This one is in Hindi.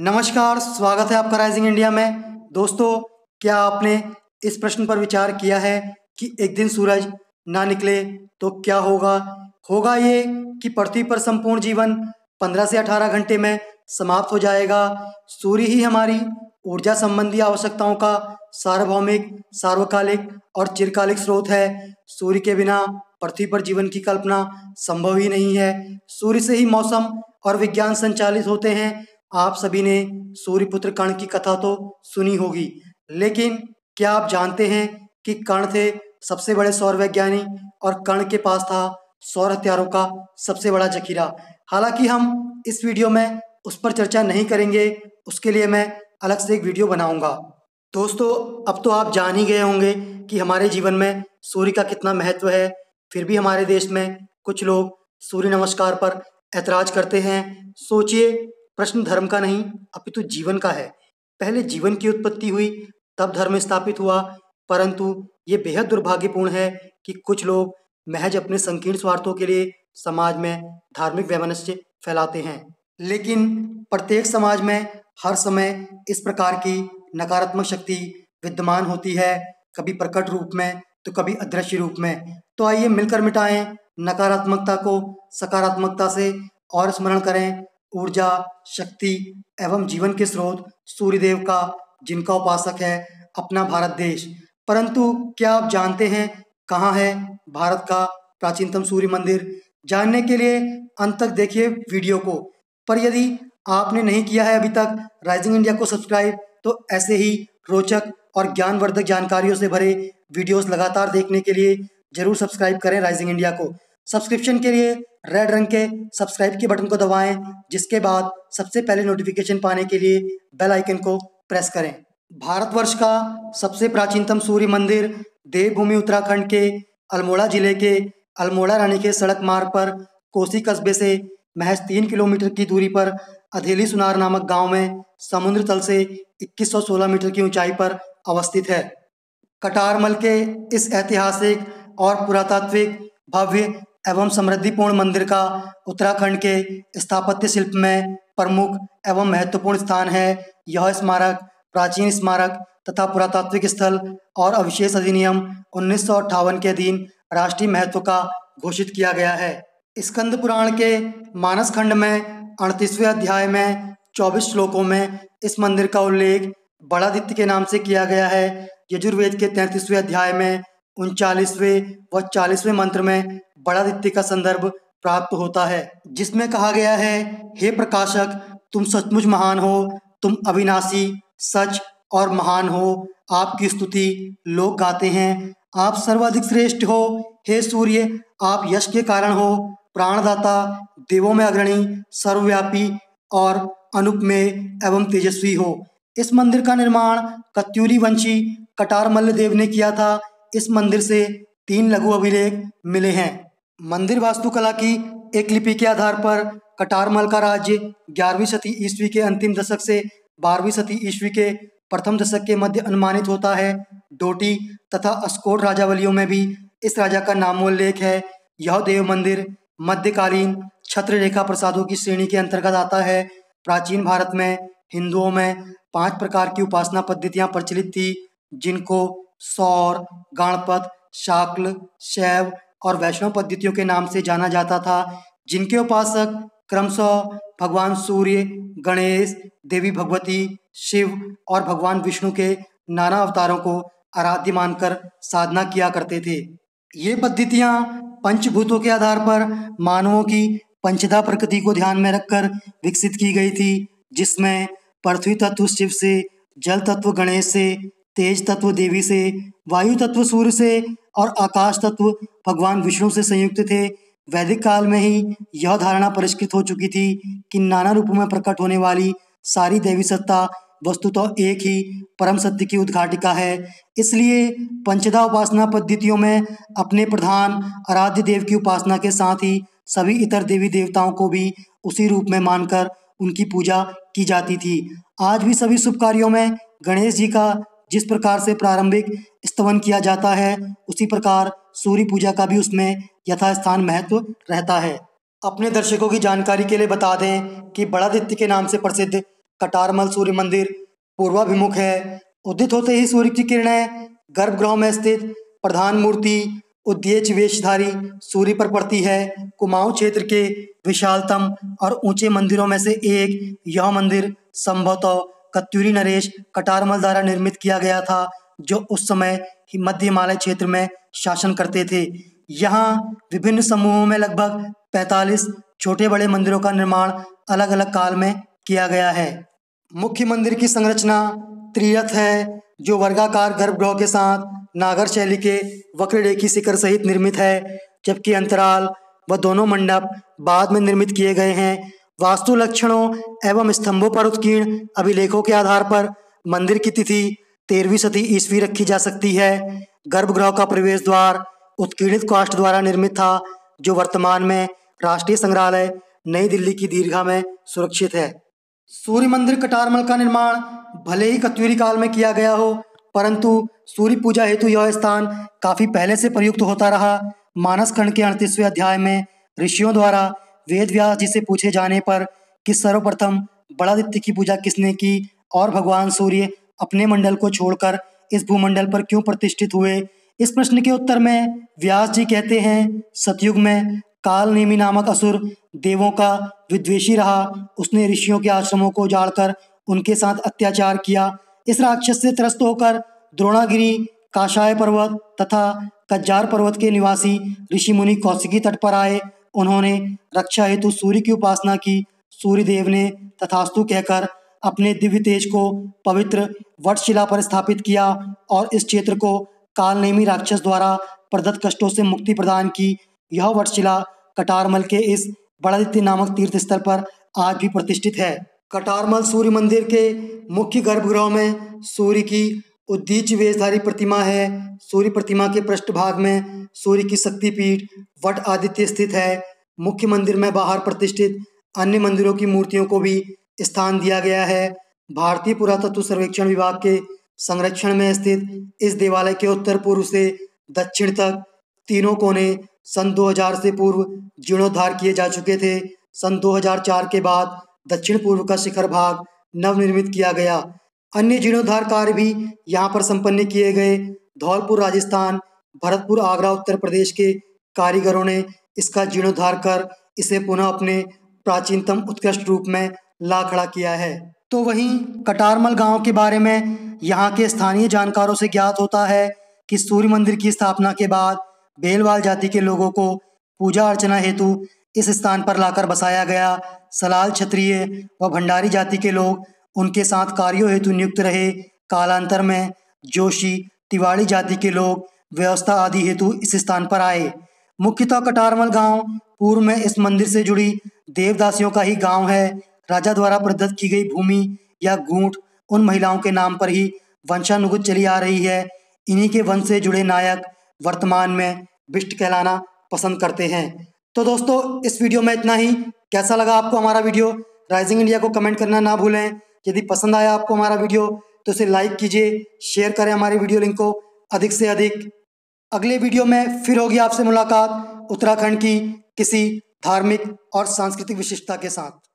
नमस्कार स्वागत है आपका राइजिंग इंडिया में दोस्तों क्या आपने इस प्रश्न पर विचार किया है कि एक दिन सूरज ना निकले तो क्या होगा होगा ये कि पृथ्वी पर संपूर्ण जीवन 15 से 18 घंटे में समाप्त हो जाएगा सूर्य ही हमारी ऊर्जा संबंधी आवश्यकताओं का सार्वभौमिक सार्वकालिक और चिरकालिक स्रोत है सूर्य के बिना पृथ्वी पर जीवन की कल्पना संभव ही नहीं है सूर्य से ही मौसम और विज्ञान संचालित होते हैं आप सभी ने सूर्यपुत्र कर्ण की कथा तो सुनी होगी लेकिन क्या आप जानते हैं कि कर्ण थे सबसे बड़े सौर वैज्ञानिक और कर्ण के पास था सौर हथियारों का सबसे बड़ा जखीरा हालांकि हम इस वीडियो में उस पर चर्चा नहीं करेंगे उसके लिए मैं अलग से एक वीडियो बनाऊंगा दोस्तों अब तो आप जान ही गए होंगे कि हमारे जीवन में सूर्य का कितना महत्व है फिर भी हमारे देश में कुछ लोग सूर्य नमस्कार पर ऐतराज करते हैं सोचिए प्रश्न धर्म का नहीं अपितु जीवन का है पहले जीवन की उत्पत्ति हुई तब धर्म स्थापित हुआ परंतु ये बेहद दुर्भाग्यपूर्ण है कि कुछ लोग महज अपने संकीर्ण स्वार्थों के लिए समाज में धार्मिक वैमनस्य फैलाते हैं लेकिन प्रत्येक समाज में हर समय इस प्रकार की नकारात्मक शक्ति विद्यमान होती है कभी प्रकट रूप में तो कभी अदृश्य रूप में तो आइए मिलकर मिटाएं नकारात्मकता को सकारात्मकता से और स्मरण करें ऊर्जा शक्ति एवं जीवन के स्रोत सूर्यदेव का जिनका उपासक है अपना भारत देश परंतु क्या आप जानते हैं कहाँ है भारत का प्राचीनतम सूर्य मंदिर जानने के लिए अंत तक देखिए वीडियो को पर यदि आपने नहीं किया है अभी तक राइजिंग इंडिया को सब्सक्राइब तो ऐसे ही रोचक और ज्ञानवर्धक जानकारियों से भरे वीडियोस लगातार देखने के लिए जरूर सब्सक्राइब करें राइजिंग इंडिया को सब्सक्रिप्शन के लिए रेड रंग के सब्सक्राइब के बटन को दबाएं जिसके बाद सबसे पहले नोटिफिकेशन पाने के लिए बेल आइकन को प्रेस करें भारतवर्ष का सबसे प्राचीनतम सूर्य मंदिर देवभूमि उत्तराखंड के अल्मोड़ा जिले के अल्मोड़ा रानी के सड़क मार्ग पर कोसी कस्बे से महज तीन किलोमीटर की दूरी पर अधेली सुनार नामक गांव में समुद्र तल से 2116 मीटर की ऊंचाई पर अवस्थित है कटारमल के इस ऐतिहासिक और पुरातात्विक भव्य एवं समृद्धिपूर्ण मंदिर का उत्तराखंड के स्थापत्य शिल्प में प्रमुख एवं महत्वपूर्ण स्थान है यह स्मारक प्राचीन स्मारक तथा पुरातात्विक स्थल और अविशेष अधिनियम उन्नीस के अधीन राष्ट्रीय महत्व का घोषित किया गया है स्कंद पुराण के मानस खंड में अड़तीसवें अध्याय में चौबीस श्लोकों में इस मंदिर का उल्लेख बड़ादित्य के नाम से किया गया है यजुर्वेद के तैंतीसवें अध्याय में उनचालीसवें व चालीसवें मंत्र में बड़ादित्य का संदर्भ प्राप्त होता है जिसमें कहा गया है हे प्रकाशक तुम सचमुच महान हो तुम अविनाशी सच और महान हो आपकी स्तुति लोग गाते हैं आप सर्वाधिक श्रेष्ठ हो हे सूर्य आप यश के कारण हो प्राणदाता देवों में अग्रणी सर्वव्यापी और अनुपमेय एवं तेजस्वी हो इस मंदिर का निर्माण कत्यूरी वंशी कटार मल्ल देव ने किया था इस मंदिर से तीन लघु अभिलेख मिले हैं मंदिर वास्तुकला की एक लिपि के आधार पर कटारमल का राज्य ग्यारहवीं सती ईस्वी के अंतिम दशक से बारहवीं सती ईस्वी के प्रथम दशक के मध्य अनुमानित होता है डोटी तथा अस्कोट राजावलियों में भी इस राजा का नामोल्लेख है यह देव मंदिर मध्यकालीन छत्र रेखा प्रसादों की श्रेणी के अंतर्गत आता है प्राचीन भारत में हिंदुओं में पांच प्रकार की उपासना पद्धतियां प्रचलित थी जिनको सौर गणपत शाक्ल शैव और वैष्णव पद्धतियों के नाम से जाना जाता था जिनके उपासक क्रमशः भगवान सूर्य गणेश देवी भगवती शिव और भगवान विष्णु के नाना अवतारों को आराध्य मानकर साधना किया करते थे ये पद्धतियाँ पंचभूतों के आधार पर मानवों की पंचधा प्रकृति को ध्यान में रखकर विकसित की गई थी जिसमें पृथ्वी तत्व शिव से जल तत्व गणेश से तेज तत्व देवी से वायु तत्व सूर्य से और आकाश तत्व भगवान विष्णु से संयुक्त थे वैदिक काल में ही यह धारणा परिष्कृत हो चुकी थी कि नाना रूपों में प्रकट होने वाली सारी देवी सत्ता वस्तुतः तो एक ही परम सत्य की उद्घाटिका है इसलिए पंचदा उपासना पद्धतियों में अपने प्रधान आराध्य देव की उपासना के साथ ही सभी इतर देवी देवताओं को भी उसी रूप में मानकर उनकी पूजा की जाती थी आज भी सभी शुभ कार्यों में गणेश जी का जिस प्रकार से प्रारंभिक स्तवन किया जाता है उसी प्रकार सूर्य पूजा का भी उसमें यथास्थान महत्व रहता है अपने दर्शकों की जानकारी के लिए बता दें कि बड़ादित्य के नाम से प्रसिद्ध कटारमल सूर्य मंदिर पूर्वाभिमुख है उदित होते ही सूर्य की किरणें गर्भगृह में स्थित प्रधान मूर्ति उद्देच वेशधारी सूर्य पर पड़ती है कुमाऊं क्षेत्र के विशालतम और ऊंचे मंदिरों में से एक यह मंदिर संभवतः कत्यूरी नरेश कटारमल द्वारा निर्मित किया गया था जो उस समय मध्य हिमालय क्षेत्र में शासन करते थे यहाँ विभिन्न समूहों में लगभग 45 छोटे बड़े मंदिरों का निर्माण अलग अलग काल में किया गया है मुख्य मंदिर की संरचना त्रिरथ है जो वर्गाकार गर्भगृह के साथ नागर शैली के वक्र रेखी शिखर सहित निर्मित है जबकि अंतराल व दोनों मंडप बाद में निर्मित किए गए हैं वास्तु लक्षणों एवं स्तंभों पर उत्कीर्ण अभिलेखों के आधार पर मंदिर की तिथि तेरहवीं सदी ईस्वी रखी जा सकती है गर्भगृह का प्रवेश द्वार उत्कीर्णित काष्ठ द्वारा निर्मित था जो वर्तमान में राष्ट्रीय संग्रहालय नई दिल्ली की दीर्घा में सुरक्षित है सूर्य मंदिर कटारमल का निर्माण भले ही कत्यूरी काल में किया गया हो परंतु सूर्य पूजा हेतु यह स्थान काफी पहले से प्रयुक्त होता रहा मानस खंड के अड़तीसवें अध्याय में ऋषियों द्वारा वेद व्यास जी से पूछे जाने पर कि सर्वप्रथम बड़ादित्य की पूजा किसने की और भगवान सूर्य अपने मंडल को छोड़कर इस भूमंडल पर क्यों प्रतिष्ठित हुए इस प्रश्न के उत्तर में व्यास जी कहते हैं सतयुग में काल नेमी नामक असुर देवों का विद्वेषी रहा उसने ऋषियों के आश्रमों को उजाड़कर उनके साथ अत्याचार किया इस राक्षस से त्रस्त होकर द्रोणागिरी काशाय पर्वत तथा कज्जार पर्वत के निवासी ऋषि मुनि कौशिकी तट पर आए उन्होंने रक्षा हेतु सूर्य की उपासना की देव ने तथास्तु कहकर अपने दिव्य तेज को पवित्र वटशिला पर स्थापित किया और इस क्षेत्र को कालनेमी राक्षस द्वारा प्रदत्त कष्टों से मुक्ति प्रदान की यह वटशिला कटारमल के इस बड़ादित्य नामक तीर्थ स्थल पर आज भी प्रतिष्ठित है कटारमल सूर्य मंदिर के मुख्य गर्भगृह में सूर्य की उद्दीच वेशधारी प्रतिमा है सूर्य प्रतिमा के पृष्ठ भाग में सूर्य की शक्तिपीठ वट आदित्य स्थित है मुख्य मंदिर में बाहर प्रतिष्ठित अन्य मंदिरों की मूर्तियों को भी स्थान दिया गया है भारतीय पुरातत्व सर्वेक्षण विभाग के संरक्षण में स्थित इस देवालय के उत्तर पूर्व से दक्षिण तक तीनों कोने सन 2000 से पूर्व जीर्णोद्धार किए जा चुके थे सन 2004 के बाद दक्षिण पूर्व का शिखर भाग नवनिर्मित किया गया अन्य जीर्णोद्धार कार्य भी यहाँ पर संपन्न किए गए धौलपुर राजस्थान भरतपुर आगरा उत्तर प्रदेश के कारीगरों ने इसका जीर्णोद्धार कर इसे पुनः अपने प्राचीनतम उत्कृष्ट रूप में ला खड़ा किया है तो वहीं कटारमल गांव के बारे में यहाँ के स्थानीय जानकारों से ज्ञात होता है कि सूर्य मंदिर की स्थापना के बाद बेलवाल जाति के लोगों को पूजा अर्चना हेतु इस स्थान पर लाकर बसाया गया सलाल क्षत्रिय व भंडारी जाति के लोग उनके साथ कार्यों हेतु नियुक्त रहे कालांतर में जोशी तिवाड़ी जाति के लोग व्यवस्था आदि हेतु इस स्थान पर आए मुख्यतः कटारमल गांव पूर्व में इस मंदिर से जुड़ी देवदासियों का ही गांव है राजा द्वारा प्रदत्त की गई भूमि या गूंट उन महिलाओं के नाम पर ही वंशानुगत चली आ रही है इन्हीं के वंश से जुड़े नायक वर्तमान में बिष्ट कहलाना पसंद करते हैं तो दोस्तों इस वीडियो में इतना ही कैसा लगा आपको हमारा वीडियो राइजिंग इंडिया को कमेंट करना ना भूलें यदि पसंद आया आपको हमारा वीडियो तो इसे लाइक कीजिए शेयर करें हमारे वीडियो लिंक को अधिक से अधिक अगले वीडियो में फिर होगी आपसे मुलाकात उत्तराखंड की किसी धार्मिक और सांस्कृतिक विशेषता के साथ